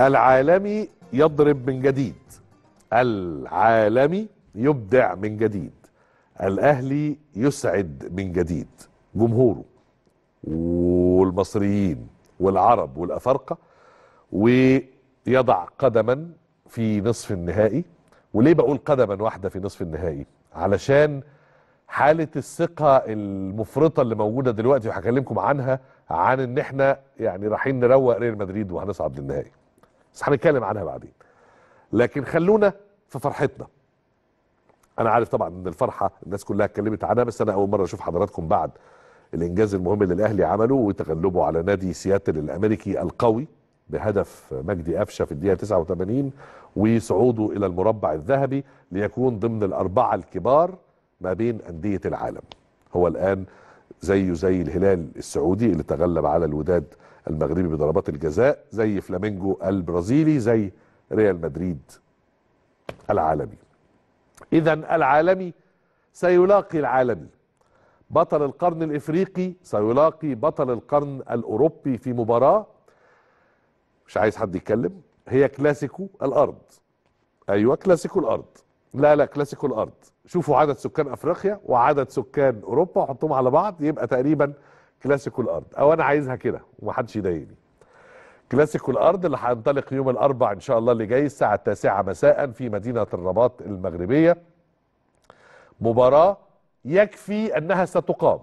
العالمي يضرب من جديد العالمي يبدع من جديد الاهلي يسعد من جديد جمهوره والمصريين والعرب والافارقه ويضع قدما في نصف النهائي وليه بقول قدما واحده في نصف النهائي علشان حاله الثقه المفرطه اللي موجوده دلوقتي وهكلمكم عنها عن ان احنا يعني رايحين نروق ريال مدريد وهنصعد للنهائي بس هنتكلم عنها بعدين لكن خلونا في فرحتنا انا عارف طبعا ان الفرحه الناس كلها اتكلمت عنها بس انا اول مره اشوف حضراتكم بعد الانجاز المهم اللي الاهلي عمله وتغلبه على نادي سياتل الامريكي القوي بهدف مجدي قفشه في الدقيقه 89 وصعوده الى المربع الذهبي ليكون ضمن الاربعه الكبار ما بين انديه العالم هو الان زيه زي الهلال السعودي اللي تغلب على الوداد المغربي بضربات الجزاء زي فلامينجو البرازيلي زي ريال مدريد العالمي اذا العالمي سيلاقي العالمي بطل القرن الافريقي سيلاقي بطل القرن الاوروبي في مباراه مش عايز حد يتكلم هي كلاسيكو الارض ايوه كلاسيكو الارض لا لا كلاسيكو الارض شوفوا عدد سكان افريقيا وعدد سكان اوروبا وحطهم على بعض يبقى تقريبا كلاسيكو الارض او انا عايزها كده ومحدش يضايقني كلاسيكو الارض اللي هينطلق يوم الاربعاء ان شاء الله اللي جاي الساعه التاسعة مساء في مدينه الرباط المغربيه مباراه يكفي انها ستقام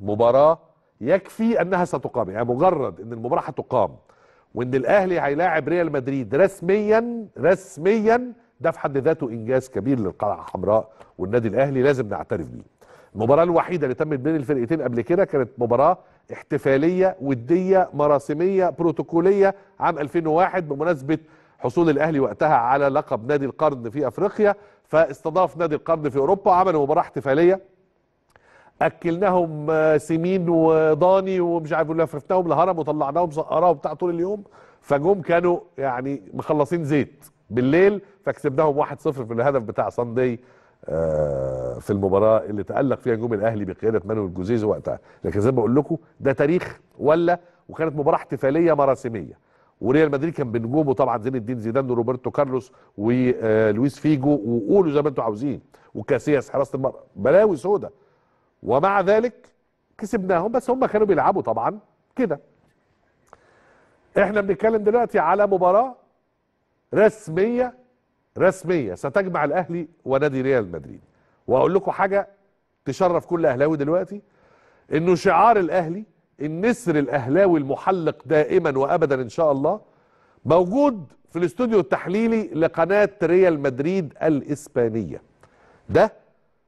مباراه يكفي انها ستقام يعني مجرد ان المباراه هتقام وان الاهلي هيلاعب ريال مدريد رسميا رسميا ده في حد ذاته انجاز كبير للقلعه الحمراء والنادي الاهلي لازم نعترف بيه. المباراه الوحيده اللي تمت بين الفرقتين قبل كده كانت مباراه احتفاليه وديه مراسميه بروتوكوليه عام 2001 بمناسبه حصول الاهلي وقتها على لقب نادي القرن في افريقيا فاستضاف نادي القرن في اوروبا عملوا مباراه احتفاليه اكلناهم آه، سمين وضاني ومش عارف لففناهم الهرم وطلعناهم سقراهم بتاع طول اليوم فجم كانوا يعني مخلصين زيت بالليل فكسبناهم 1-0 في الهدف بتاع صندي آه، في المباراه اللي تالق فيها نجوم الاهلي بقياده مانويل جوزيز وقتها لكن زي ما بقول لكم ده تاريخ ولا وكانت مباراه احتفاليه مراسميه وريال مدريد كان بنجومه طبعا زين الدين زيدان وروبرتو كارلوس ولويس آه، فيجو وقولوا زي ما انتم عاوزين وكاسياس حراسه المرمى بلاوي سودا ومع ذلك كسبناهم بس هم كانوا بيلعبوا طبعا كده احنا بنتكلم دلوقتي على مباراه رسميه رسميه ستجمع الاهلي ونادي ريال مدريد واقول لكم حاجه تشرف كل اهلاوي دلوقتي انه شعار الاهلي النسر الاهلاوي المحلق دائما وابدا ان شاء الله موجود في الاستوديو التحليلي لقناه ريال مدريد الاسبانيه ده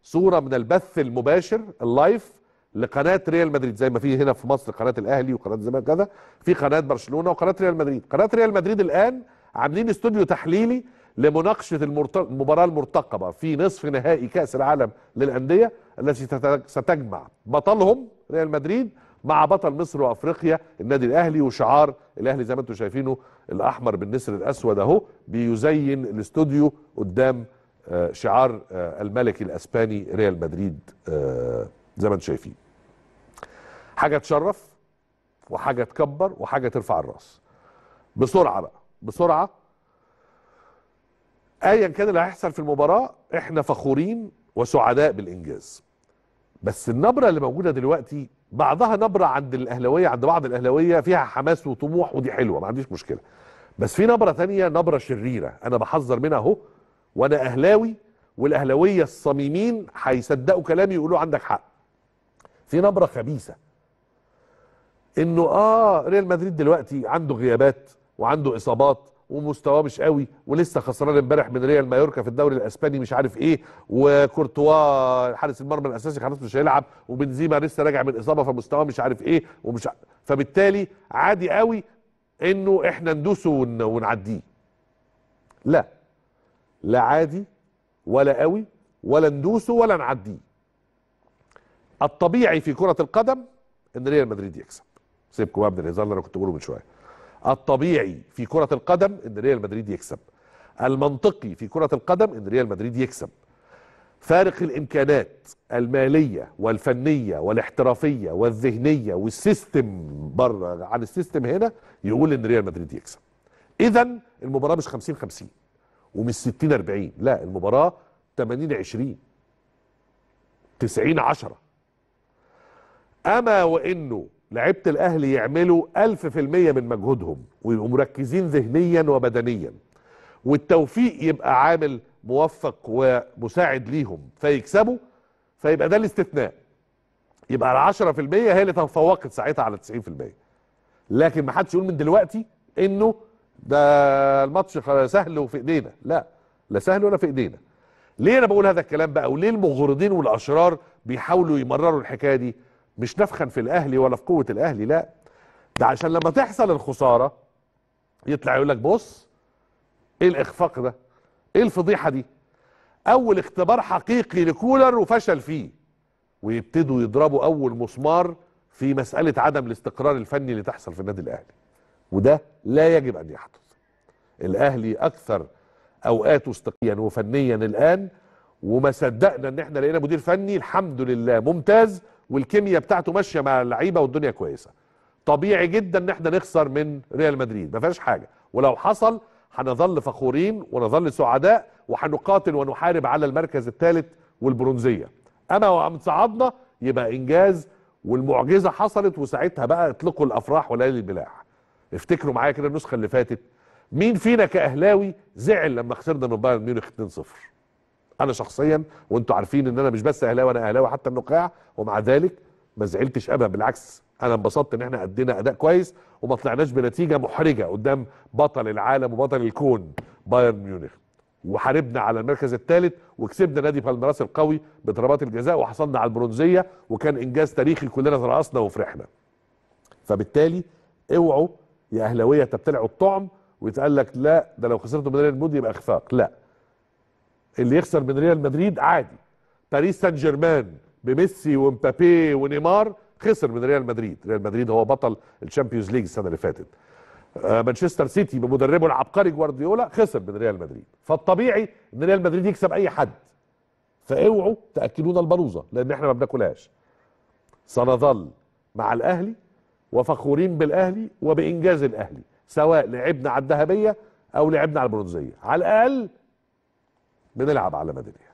صوره من البث المباشر اللايف لقناه ريال مدريد زي ما في هنا في مصر قناه الاهلي وقناه الزمالك كذا في قناه برشلونه وقناه ريال مدريد قناه ريال مدريد الان عاملين استوديو تحليلي لمناقشه المباراه المرتقبه في نصف نهائي كاس العالم للانديه التي ستجمع بطلهم ريال مدريد مع بطل مصر وافريقيا النادي الاهلي وشعار الاهلي زي ما انتم شايفينه الاحمر بالنسر الاسود اهو بيزين الاستوديو قدام آه، شعار آه، الملكي الاسباني ريال مدريد آه، زي ما انتم شايفين حاجه تشرف وحاجه تكبر وحاجه ترفع الراس بسرعه بقى بسرعه ايا كان اللي هيحصل في المباراه احنا فخورين وسعداء بالانجاز بس النبره اللي موجوده دلوقتي بعضها نبره عند الاهلاويه عند بعض الاهلاويه فيها حماس وطموح ودي حلوه ما عنديش مشكله بس في نبره تانية نبره شريره انا بحذر منها اهو وانا اهلاوي والاهلاويه الصميمين هيصدقوا كلامي يقولوا عندك حق في نبره خبيثه انه اه ريال مدريد دلوقتي عنده غيابات وعنده اصابات ومستواه مش قوي ولسه خسران امبارح من ريال مايوركا في الدوري الاسباني مش عارف ايه وكورتوا حارس المرمى الاساسي خلاص مش هيلعب وبنزيما لسه راجع من اصابه فمستواه مش عارف ايه ومش ع... فبالتالي عادي قوي انه احنا ندوسه ون... ونعديه لا لا عادي ولا قوي ولا ندوسه ولا نعديه الطبيعي في كره القدم ان ريال مدريد يكسب سيبكم بقى من الهزار اللي انا كنت بقوله من شويه الطبيعي في كرة القدم ان ريال مدريد يكسب المنطقي في كرة القدم ان ريال مدريد يكسب فارق الامكانات الماليه والفنيه والاحترافيه والذهنيه والسيستم بره عن السيستم هنا يقول ان ريال مدريد يكسب. اذا المباراه مش 50 50 ومش 60 40 لا المباراه 80 20 90 10 اما وانه لعبت الاهلي يعملوا 1000% من مجهودهم ويبقوا مركزين ذهنيا وبدنيا والتوفيق يبقى عامل موفق ومساعد ليهم فيكسبوا فيبقى ده الاستثناء يبقى ال 10% هي اللي تفوقت ساعتها على 90% لكن ما حدش يقول من دلوقتي انه ده الماتش سهل وفي ايدينا لا لا سهل ولا في ايدينا ليه انا بقول هذا الكلام بقى وليه المغرضين والاشرار بيحاولوا يمرروا الحكايه دي مش نفخا في الاهلي ولا في قوه الاهلي لا ده عشان لما تحصل الخساره يطلع يقول لك بص ايه الاخفاق ده ايه الفضيحه دي اول اختبار حقيقي لكولر وفشل فيه ويبتدوا يضربوا اول مسمار في مساله عدم الاستقرار الفني اللي تحصل في النادي الاهلي وده لا يجب ان يحدث الاهلي اكثر اوقاته استقيا وفنيا الان وما صدقنا ان احنا لقينا مدير فني الحمد لله ممتاز والكيمياء بتاعته ماشيه مع اللعيبه والدنيا كويسه طبيعي جدا ان احنا نخسر من ريال مدريد ما فيهاش حاجه ولو حصل هنظل فخورين ونظل سعداء وهنقاتل ونحارب على المركز الثالث والبرونزيه اما وعم صعدنا يبقى انجاز والمعجزه حصلت وساعتها بقى اطلقوا الافراح وليالي البلاح افتكروا معايا كده النسخه اللي فاتت مين فينا كاهلاوي زعل لما خسرنا من بايرن ميونخ 2-0 انا شخصيا وانتم عارفين ان انا مش بس اهلاوي انا اهلاوي حتى النقاع ومع ذلك ما زعلتش ابدا بالعكس انا انبسطت ان احنا ادينا اداء كويس وما طلعناش بنتيجه محرجه قدام بطل العالم وبطل الكون بايرن ميونخ وحاربنا على المركز الثالث وكسبنا نادي بالميراس القوي بضربات الجزاء وحصلنا على البرونزيه وكان انجاز تاريخي كلنا ترقصنا وفرحنا فبالتالي اوعوا يا اهلاويه تبتلعوا الطعم ويتقال لك لا ده لو خسرتوا بدل المود يبقى اخفاق لا اللي يخسر من ريال مدريد عادي باريس سان جيرمان بميسي ومبابي ونيمار خسر من ريال مدريد ريال مدريد هو بطل الشامبيونز ليج السنه اللي فاتت آه، مانشستر سيتي بمدربه العبقري جوارديولا خسر من ريال مدريد فالطبيعي ان ريال مدريد يكسب اي حد فاوعوا تاكلونا البلوزه لان احنا ما بناكلهاش سنظل مع الاهلي وفخورين بالاهلي وبانجاز الاهلي سواء لعبنا على الذهبيه او لعبنا على البرونزيه على الاقل بنلعب على مدريد